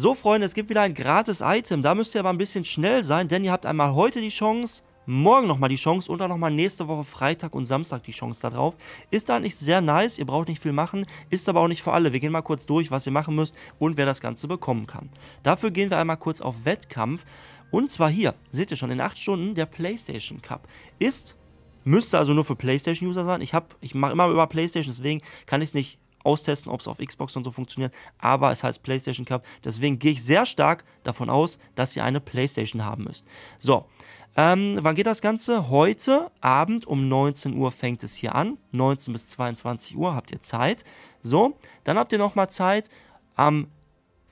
So, Freunde, es gibt wieder ein gratis Item. Da müsst ihr aber ein bisschen schnell sein, denn ihr habt einmal heute die Chance, morgen nochmal die Chance und dann nochmal nächste Woche Freitag und Samstag die Chance darauf. Ist eigentlich sehr nice, ihr braucht nicht viel machen, ist aber auch nicht für alle. Wir gehen mal kurz durch, was ihr machen müsst und wer das Ganze bekommen kann. Dafür gehen wir einmal kurz auf Wettkampf und zwar hier, seht ihr schon, in 8 Stunden der PlayStation Cup ist... Müsste also nur für PlayStation-User sein. Ich, ich mache immer über PlayStation, deswegen kann ich es nicht austesten, ob es auf Xbox und so funktioniert, aber es heißt PlayStation Cup, deswegen gehe ich sehr stark davon aus, dass ihr eine PlayStation haben müsst. So, ähm, wann geht das Ganze? Heute Abend um 19 Uhr fängt es hier an, 19 bis 22 Uhr habt ihr Zeit. So, dann habt ihr nochmal Zeit am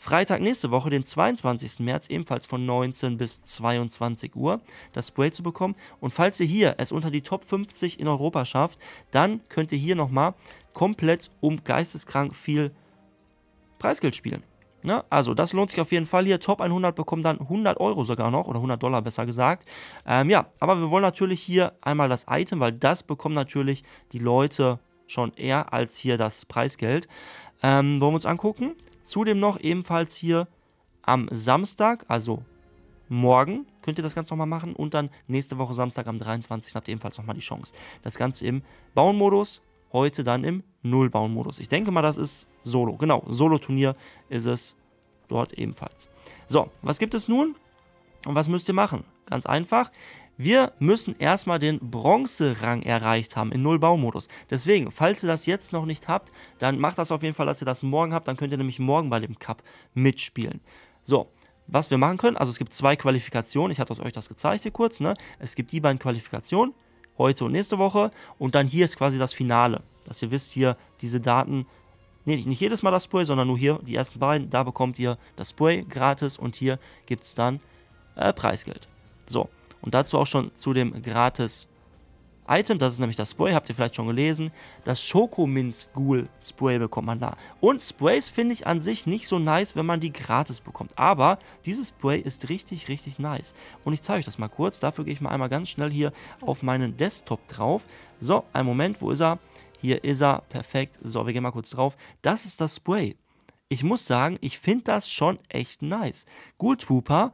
Freitag nächste Woche, den 22. März, ebenfalls von 19 bis 22 Uhr, das Spray zu bekommen. Und falls ihr hier es unter die Top 50 in Europa schafft, dann könnt ihr hier nochmal komplett um geisteskrank viel Preisgeld spielen. Ne? Also das lohnt sich auf jeden Fall hier. Top 100 bekommen dann 100 Euro sogar noch oder 100 Dollar besser gesagt. Ähm, ja, aber wir wollen natürlich hier einmal das Item, weil das bekommen natürlich die Leute schon eher als hier das Preisgeld. Ähm, wollen wir uns angucken? Zudem noch ebenfalls hier am Samstag, also morgen, könnt ihr das Ganze nochmal machen. Und dann nächste Woche Samstag am 23. habt ihr ebenfalls nochmal die Chance. Das Ganze im Bauen-Modus, heute dann im Null-Bauen-Modus. Ich denke mal, das ist Solo. Genau, Solo-Turnier ist es dort ebenfalls. So, was gibt es nun? Und was müsst ihr machen? Ganz einfach. Wir müssen erstmal den Bronzerang erreicht haben in Null-Baumodus. Deswegen, falls ihr das jetzt noch nicht habt, dann macht das auf jeden Fall, dass ihr das morgen habt. Dann könnt ihr nämlich morgen bei dem Cup mitspielen. So, was wir machen können, also es gibt zwei Qualifikationen. Ich hatte euch das gezeigt hier kurz. Ne? Es gibt die beiden Qualifikationen, heute und nächste Woche. Und dann hier ist quasi das Finale. Dass ihr wisst, hier diese Daten nee, nicht jedes Mal das Spray, sondern nur hier die ersten beiden. Da bekommt ihr das Spray gratis und hier gibt es dann äh, Preisgeld. So, und dazu auch schon zu dem gratis Item, das ist nämlich das Spray, habt ihr vielleicht schon gelesen. Das Schokominz Ghoul Spray bekommt man da. Und Sprays finde ich an sich nicht so nice, wenn man die gratis bekommt. Aber dieses Spray ist richtig, richtig nice. Und ich zeige euch das mal kurz. Dafür gehe ich mal einmal ganz schnell hier auf meinen Desktop drauf. So, einen Moment, wo ist er? Hier ist er, perfekt. So, wir gehen mal kurz drauf. Das ist das Spray. Ich muss sagen, ich finde das schon echt nice. Ghoul Trooper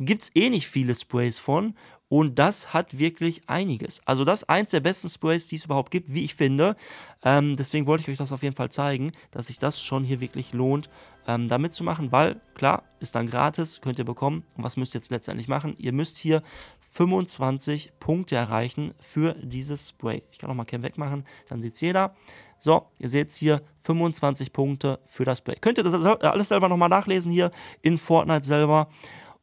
gibt es eh nicht viele Sprays von und das hat wirklich einiges. Also das ist eins der besten Sprays, die es überhaupt gibt, wie ich finde. Ähm, deswegen wollte ich euch das auf jeden Fall zeigen, dass sich das schon hier wirklich lohnt, ähm, da mitzumachen, weil klar, ist dann gratis, könnt ihr bekommen. Und was müsst ihr jetzt letztendlich machen? Ihr müsst hier 25 Punkte erreichen für dieses Spray. Ich kann auch mal Cam wegmachen, dann sieht es jeder. So, ihr seht hier 25 Punkte für das Spray. Könnt ihr das alles selber nochmal nachlesen hier in Fortnite selber.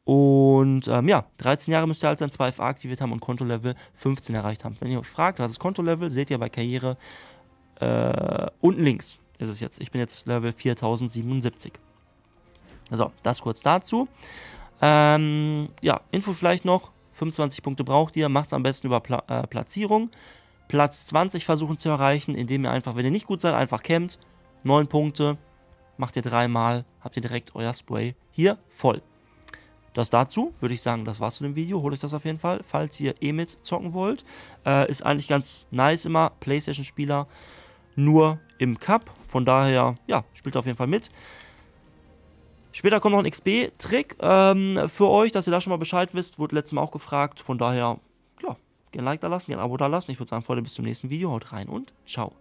Und ähm, ja, 13 Jahre müsst ihr alt sein 2FA aktiviert haben und Kontolevel 15 erreicht haben. Wenn ihr euch fragt, was ist Kontolevel, seht ihr bei Karriere äh, unten links ist es jetzt. Ich bin jetzt Level 4077. So, das kurz dazu. Ähm, ja, Info vielleicht noch. 25 Punkte braucht ihr, macht es am besten über Pla äh, Platzierung. Platz 20 versuchen zu erreichen, indem ihr einfach, wenn ihr nicht gut seid, einfach campt. 9 Punkte, macht ihr dreimal, habt ihr direkt euer Spray hier voll. Das dazu würde ich sagen, das war's zu dem Video. Holt euch das auf jeden Fall, falls ihr eh mit zocken wollt. Äh, ist eigentlich ganz nice immer. PlayStation-Spieler nur im Cup. Von daher, ja, spielt auf jeden Fall mit. Später kommt noch ein XP-Trick ähm, für euch, dass ihr da schon mal Bescheid wisst. Wurde letztes Mal auch gefragt. Von daher, ja, gerne Like da lassen, gerne Abo da lassen. Ich würde sagen, Freunde, bis zum nächsten Video. Haut rein und ciao.